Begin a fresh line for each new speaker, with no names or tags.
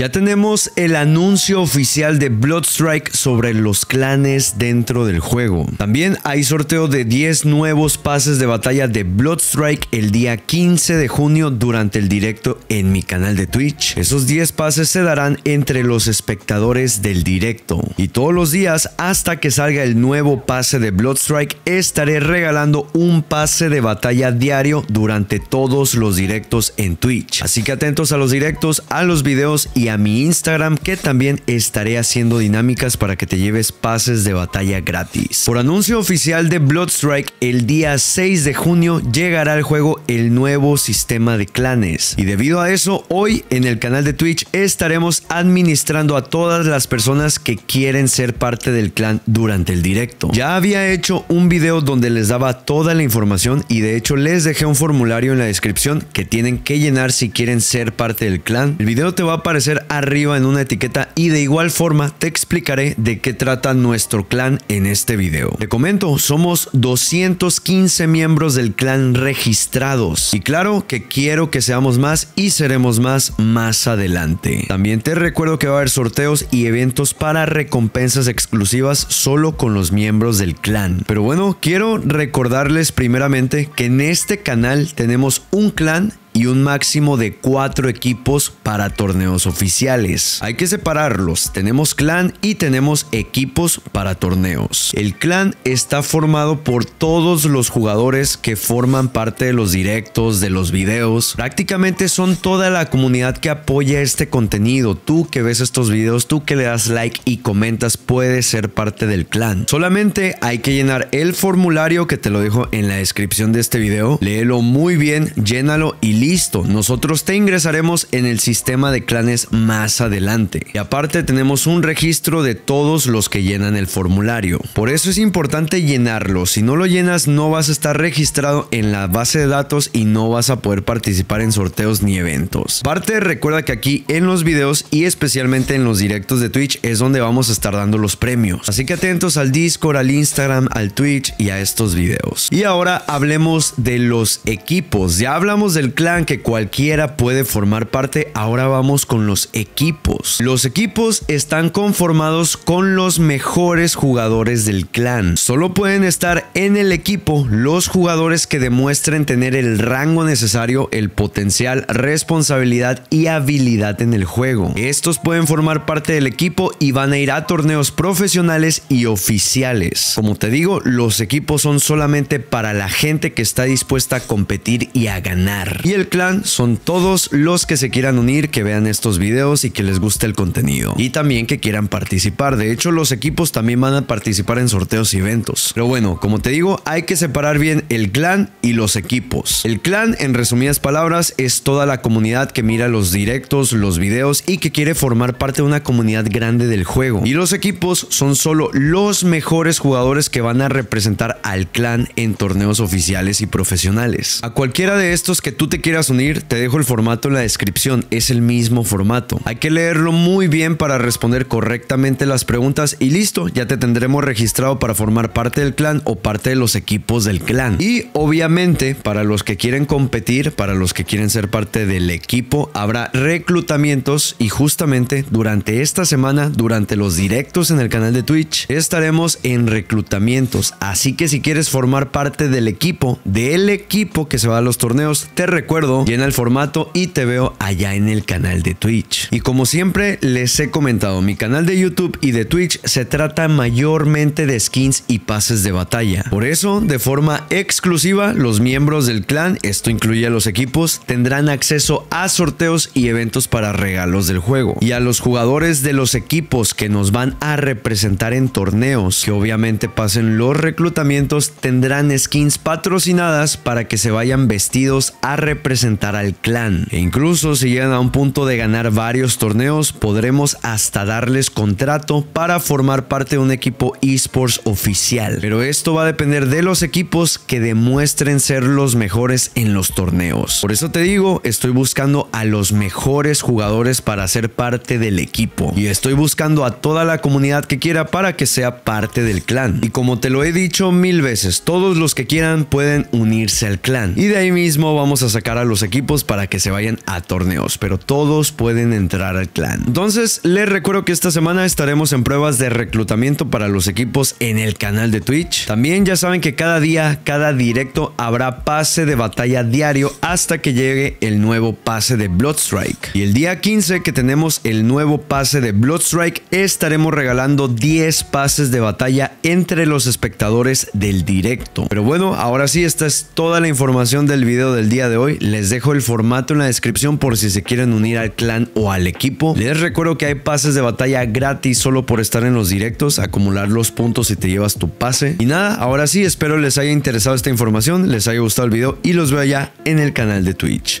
Ya tenemos el anuncio oficial de Bloodstrike sobre los clanes dentro del juego. También hay sorteo de 10 nuevos pases de batalla de Bloodstrike el día 15 de junio durante el directo en mi canal de Twitch. Esos 10 pases se darán entre los espectadores del directo. Y todos los días hasta que salga el nuevo pase de Bloodstrike estaré regalando un pase de batalla diario durante todos los directos en Twitch. Así que atentos a los directos, a los videos y a a mi Instagram que también estaré haciendo dinámicas para que te lleves pases de batalla gratis. Por anuncio oficial de Bloodstrike, el día 6 de junio llegará al juego el nuevo sistema de clanes. Y debido a eso, hoy en el canal de Twitch estaremos administrando a todas las personas que quieren ser parte del clan durante el directo. Ya había hecho un video donde les daba toda la información y de hecho les dejé un formulario en la descripción que tienen que llenar si quieren ser parte del clan. El video te va a aparecer arriba en una etiqueta y de igual forma te explicaré de qué trata nuestro clan en este video. Te comento, somos 215 miembros del clan registrados y claro que quiero que seamos más y seremos más más adelante. También te recuerdo que va a haber sorteos y eventos para recompensas exclusivas solo con los miembros del clan. Pero bueno, quiero recordarles primeramente que en este canal tenemos un clan y un máximo de cuatro equipos para torneos oficiales. Hay que separarlos, tenemos clan y tenemos equipos para torneos. El clan está formado por todos los jugadores que forman parte de los directos, de los videos. Prácticamente son toda la comunidad que apoya este contenido. Tú que ves estos videos, tú que le das like y comentas, puedes ser parte del clan. Solamente hay que llenar el formulario que te lo dejo en la descripción de este video. Léelo muy bien, llénalo y listo, nosotros te ingresaremos en el sistema de clanes más adelante. Y aparte tenemos un registro de todos los que llenan el formulario. Por eso es importante llenarlo, si no lo llenas no vas a estar registrado en la base de datos y no vas a poder participar en sorteos ni eventos. Parte recuerda que aquí en los videos y especialmente en los directos de Twitch es donde vamos a estar dando los premios. Así que atentos al Discord, al Instagram, al Twitch y a estos videos. Y ahora hablemos de los equipos. Ya hablamos del clan que cualquiera puede formar parte, ahora vamos con los equipos. Los equipos están conformados con los mejores jugadores del clan. Solo pueden estar en el equipo los jugadores que demuestren tener el rango necesario, el potencial, responsabilidad y habilidad en el juego. Estos pueden formar parte del equipo y van a ir a torneos profesionales y oficiales. Como te digo, los equipos son solamente para la gente que está dispuesta a competir y a ganar. Y el clan son todos los que se quieran unir, que vean estos videos y que les guste el contenido. Y también que quieran participar. De hecho, los equipos también van a participar en sorteos y eventos. Pero bueno, como te digo, hay que separar bien el clan y los equipos. El clan, en resumidas palabras, es toda la comunidad que mira los directos, los videos y que quiere formar parte de una comunidad grande del juego. Y los equipos son solo los mejores jugadores que van a representar al clan en torneos oficiales y profesionales. A cualquiera de estos que tú te quieras quieras unir, te dejo el formato en la descripción, es el mismo formato. Hay que leerlo muy bien para responder correctamente las preguntas y listo, ya te tendremos registrado para formar parte del clan o parte de los equipos del clan. Y obviamente, para los que quieren competir, para los que quieren ser parte del equipo, habrá reclutamientos y justamente durante esta semana, durante los directos en el canal de Twitch, estaremos en reclutamientos. Así que si quieres formar parte del equipo, del equipo que se va a los torneos, te recuerdo llena el formato y te veo allá en el canal de Twitch. Y como siempre les he comentado, mi canal de YouTube y de Twitch se trata mayormente de skins y pases de batalla. Por eso, de forma exclusiva, los miembros del clan, esto incluye a los equipos, tendrán acceso a sorteos y eventos para regalos del juego. Y a los jugadores de los equipos que nos van a representar en torneos, que obviamente pasen los reclutamientos, tendrán skins patrocinadas para que se vayan vestidos a representar presentar al clan. E incluso si llegan a un punto de ganar varios torneos, podremos hasta darles contrato para formar parte de un equipo esports oficial. Pero esto va a depender de los equipos que demuestren ser los mejores en los torneos. Por eso te digo, estoy buscando a los mejores jugadores para ser parte del equipo. Y estoy buscando a toda la comunidad que quiera para que sea parte del clan. Y como te lo he dicho mil veces, todos los que quieran pueden unirse al clan. Y de ahí mismo vamos a sacar a los equipos para que se vayan a torneos, pero todos pueden entrar al clan. Entonces, les recuerdo que esta semana estaremos en pruebas de reclutamiento para los equipos en el canal de Twitch. También ya saben que cada día, cada directo habrá pase de batalla diario hasta que llegue el nuevo pase de Bloodstrike. Y el día 15 que tenemos el nuevo pase de Bloodstrike, estaremos regalando 10 pases de batalla entre los espectadores del directo. Pero bueno, ahora sí, esta es toda la información del video del día de hoy les dejo el formato en la descripción por si se quieren unir al clan o al equipo. Les recuerdo que hay pases de batalla gratis solo por estar en los directos, acumular los puntos y te llevas tu pase. Y nada, ahora sí, espero les haya interesado esta información, les haya gustado el video y los veo ya en el canal de Twitch.